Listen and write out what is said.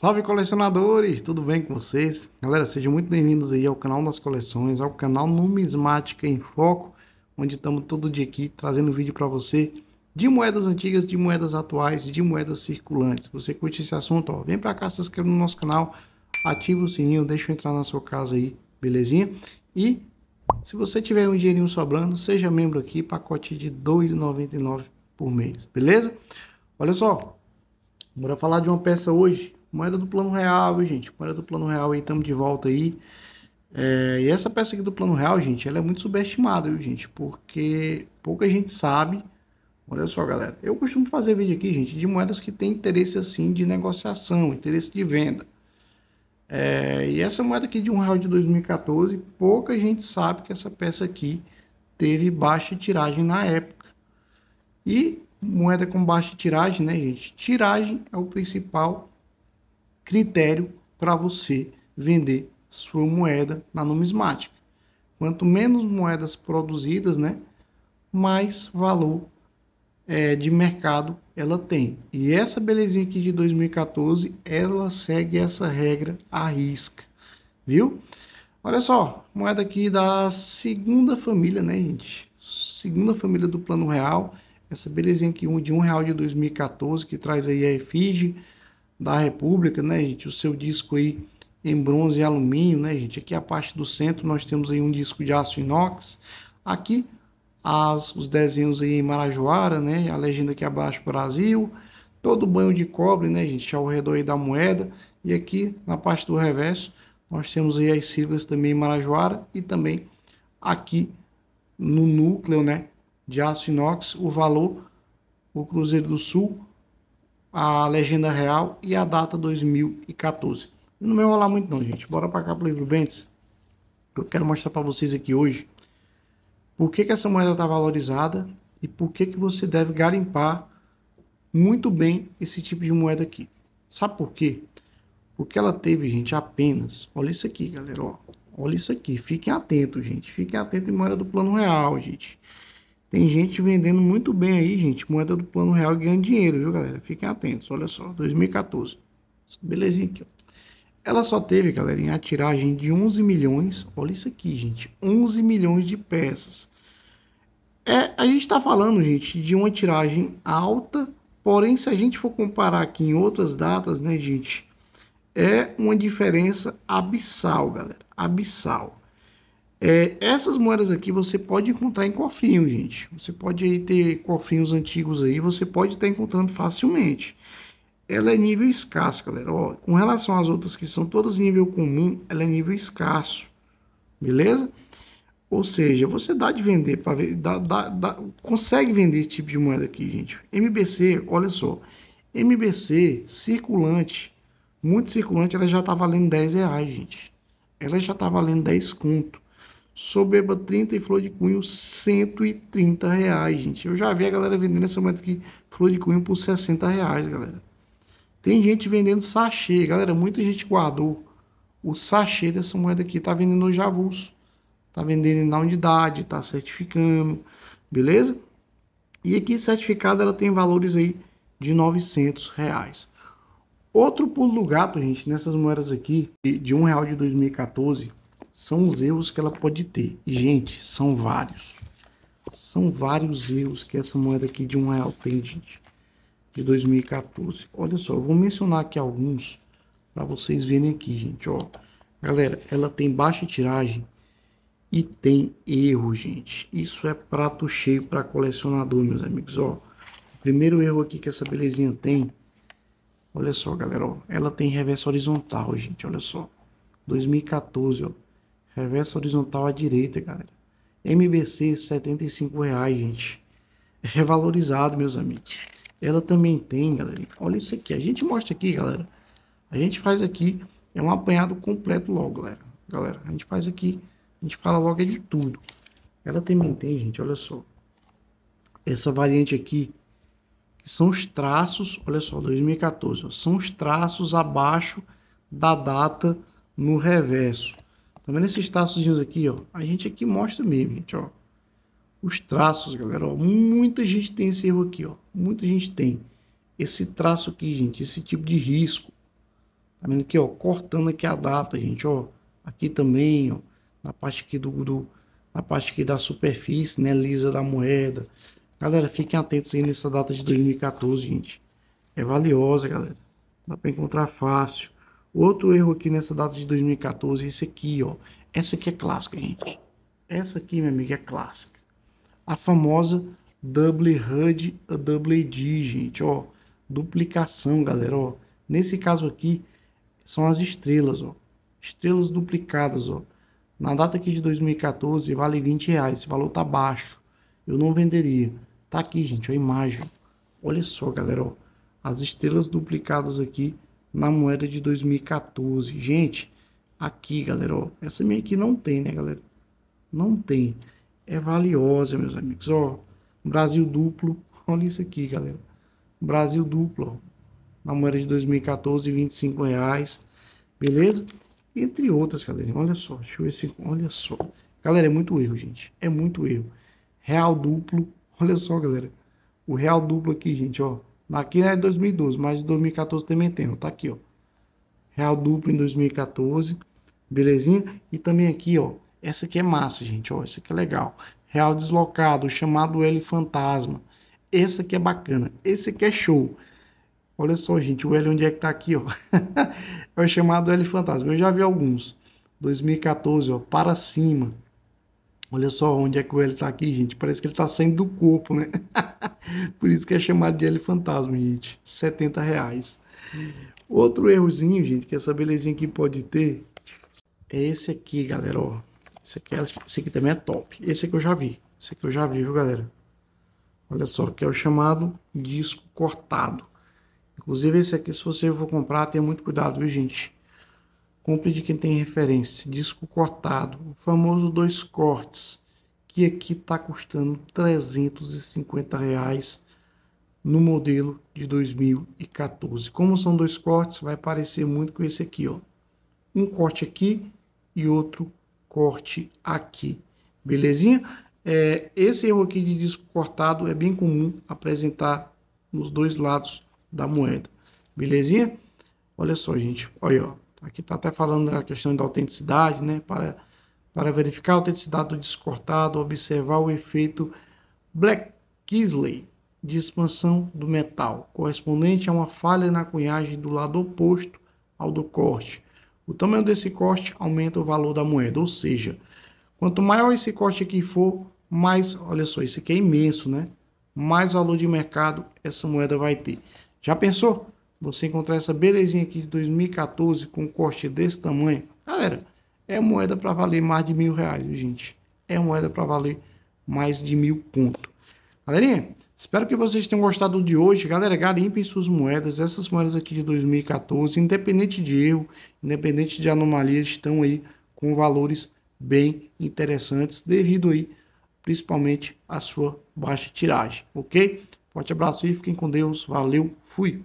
Salve colecionadores, tudo bem com vocês? Galera, sejam muito bem-vindos aí ao canal das coleções, ao canal Numismática em Foco, onde estamos todo dia aqui trazendo vídeo para você de moedas antigas, de moedas atuais, de moedas circulantes. Se você curte esse assunto, ó, vem para cá, se inscreva no nosso canal, ativa o sininho, deixa eu entrar na sua casa aí, belezinha? E se você tiver um dinheirinho sobrando, seja membro aqui, pacote de R$ 2,99 por mês, beleza? Olha só, bora falar de uma peça hoje Moeda do Plano Real, gente. Moeda do Plano Real aí, estamos de volta aí. É, e essa peça aqui do Plano Real, gente, ela é muito subestimada, viu, gente? Porque pouca gente sabe. Olha só, galera. Eu costumo fazer vídeo aqui, gente, de moedas que tem interesse, assim, de negociação, interesse de venda. É, e essa moeda aqui de um real de 2014, pouca gente sabe que essa peça aqui teve baixa tiragem na época. E moeda com baixa tiragem, né, gente? Tiragem é o principal critério para você vender sua moeda na numismática. Quanto menos moedas produzidas, né, mais valor é, de mercado ela tem. E essa belezinha aqui de 2014, ela segue essa regra à risca, viu? Olha só, moeda aqui da segunda família, né, gente? Segunda família do Plano Real. Essa belezinha aqui de um real de 2014, que traz aí a efígie da República, né, gente? O seu disco aí em bronze e alumínio, né, gente? Aqui é a parte do centro nós temos aí um disco de aço inox. Aqui as, os desenhos aí em Marajoara, né? A legenda aqui abaixo Brasil. Todo banho de cobre, né, gente? Ao redor aí da moeda. E aqui na parte do reverso nós temos aí as siglas também em Marajoara e também aqui no núcleo, né? De aço inox, o valor, o Cruzeiro do Sul a legenda real e a data 2014. Não vai rolar muito não, gente. Bora para cá pro livro Bentes. Eu quero mostrar para vocês aqui hoje por que, que essa moeda está valorizada e por que, que você deve garimpar muito bem esse tipo de moeda aqui. Sabe por quê? Porque ela teve, gente, apenas... Olha isso aqui, galera, ó. Olha isso aqui. Fiquem atentos, gente. Fiquem atentos em moeda do plano real, gente. Tem gente vendendo muito bem aí, gente. Moeda do plano real ganhando dinheiro, viu, galera? Fiquem atentos, olha só, 2014. Belezinha aqui, ó. Ela só teve, galerinha, a tiragem de 11 milhões. Olha isso aqui, gente. 11 milhões de peças. É, a gente está falando, gente, de uma tiragem alta. Porém, se a gente for comparar aqui em outras datas, né, gente? É uma diferença abissal, galera. Abissal. É, essas moedas aqui você pode encontrar em cofrinho, gente. Você pode aí ter cofrinhos antigos aí, você pode estar encontrando facilmente. Ela é nível escasso, galera. Ó, com relação às outras que são todas nível comum, ela é nível escasso. Beleza? Ou seja, você dá de vender para ver, dá, dá, dá, consegue vender esse tipo de moeda aqui, gente. MBC, olha só. MBC circulante, muito circulante, ela já tá valendo 10 reais, gente. Ela já tá valendo 10 conto. Soberba 30 e flor de cunho 130 reais, gente. Eu já vi a galera vendendo essa moeda aqui, flor de cunho por 60 reais, galera. Tem gente vendendo sachê, galera. Muita gente guardou o sachê dessa moeda aqui. Tá vendendo hoje avulso. Tá vendendo na unidade, tá certificando, beleza? E aqui certificado ela tem valores aí de 900 reais. Outro pulo do gato, gente, nessas moedas aqui, de um real de 2014, são os erros que ela pode ter. E, gente, são vários. São vários erros que essa moeda aqui de um real tem, gente. De 2014. Olha só, eu vou mencionar aqui alguns para vocês verem aqui, gente, ó. Galera, ela tem baixa tiragem e tem erro, gente. Isso é prato cheio para colecionador, meus amigos, ó. O primeiro erro aqui que essa belezinha tem, olha só, galera, ó. Ela tem reverso horizontal, gente, olha só. 2014, ó. Reverso horizontal à direita, galera. MBC, R$ 75,00, gente. É revalorizado, meus amigos. Ela também tem, galera. Olha isso aqui. A gente mostra aqui, galera. A gente faz aqui. É um apanhado completo logo, galera. Galera, a gente faz aqui. A gente fala logo é de tudo. Ela também tem, gente. Olha só. Essa variante aqui. Que são os traços. Olha só, 2014. Ó, são os traços abaixo da data no reverso. Tá vendo esses traçozinhos aqui, ó? A gente aqui mostra mesmo, gente, ó. Os traços, galera, ó. Muita gente tem esse erro aqui, ó. Muita gente tem esse traço aqui, gente. Esse tipo de risco. Tá vendo aqui, ó? Cortando aqui a data, gente, ó. Aqui também, ó. Na parte aqui do... do na parte aqui da superfície, né? Lisa da moeda. Galera, fiquem atentos aí nessa data de 2014, gente. É valiosa, galera. Dá para encontrar fácil. Outro erro aqui nessa data de 2014, é esse aqui, ó. Essa aqui é clássica, gente. Essa aqui, minha amiga, é clássica. A famosa double HUD, a double D, gente, ó. Duplicação, galera, ó. Nesse caso aqui, são as estrelas, ó. Estrelas duplicadas, ó. Na data aqui de 2014, vale 20 reais. Esse valor tá baixo. Eu não venderia. Tá aqui, gente, ó, a imagem. Olha só, galera, ó. As estrelas duplicadas aqui na moeda de 2014. Gente, aqui, galera, ó, essa minha aqui não tem, né, galera? Não tem. É valiosa, meus amigos, ó. Brasil duplo, olha isso aqui, galera. Brasil duplo, ó. Na moeda de 2014, 25 reais, beleza? Entre outras, galera, olha só, deixa eu ver se, olha só. Galera, é muito erro, gente, é muito erro. Real duplo, olha só, galera. O real duplo aqui, gente, ó, Aqui é 2012, mas 2014 também tem, tá aqui, ó. Real duplo em 2014, belezinha? E também aqui, ó, essa aqui é massa, gente, ó, essa aqui é legal. Real deslocado, chamado L fantasma. essa aqui é bacana, esse aqui é show. Olha só, gente, o L onde é que tá aqui, ó? é o chamado L fantasma, eu já vi alguns. 2014, ó, para cima. Olha só onde é que o L está aqui, gente. Parece que ele está saindo do corpo, né? Por isso que é chamado de L fantasma, gente. 70 reais. Outro errozinho, gente, que essa belezinha aqui pode ter é esse aqui, galera, ó. Esse aqui, é, esse aqui também é top. Esse aqui eu já vi. Esse aqui eu já vi, viu, galera? Olha só, que é o chamado disco cortado. Inclusive esse aqui, se você for comprar, tenha muito cuidado, viu, gente? compre de quem tem referência, disco cortado, o famoso dois cortes, que aqui está custando 350 reais no modelo de 2014. Como são dois cortes, vai parecer muito com esse aqui, ó. Um corte aqui e outro corte aqui, belezinha? É, esse erro aqui de disco cortado é bem comum apresentar nos dois lados da moeda, belezinha? Olha só, gente, olha, ó Aqui está até falando a questão da autenticidade, né? Para, para verificar a autenticidade do descortado, observar o efeito Black Kisley de expansão do metal, correspondente a uma falha na cunhagem do lado oposto ao do corte. O tamanho desse corte aumenta o valor da moeda, ou seja, quanto maior esse corte aqui for, mais, olha só, esse aqui é imenso, né? Mais valor de mercado essa moeda vai ter. Já pensou? Você encontrar essa belezinha aqui de 2014 com um corte desse tamanho. Galera, é moeda para valer mais de mil reais, gente. É moeda para valer mais de mil conto. Galerinha, espero que vocês tenham gostado de hoje. Galera, garimpem suas moedas. Essas moedas aqui de 2014, independente de erro, independente de anomalia, estão aí com valores bem interessantes devido aí principalmente a sua baixa tiragem, ok? Forte abraço e fiquem com Deus, valeu, fui!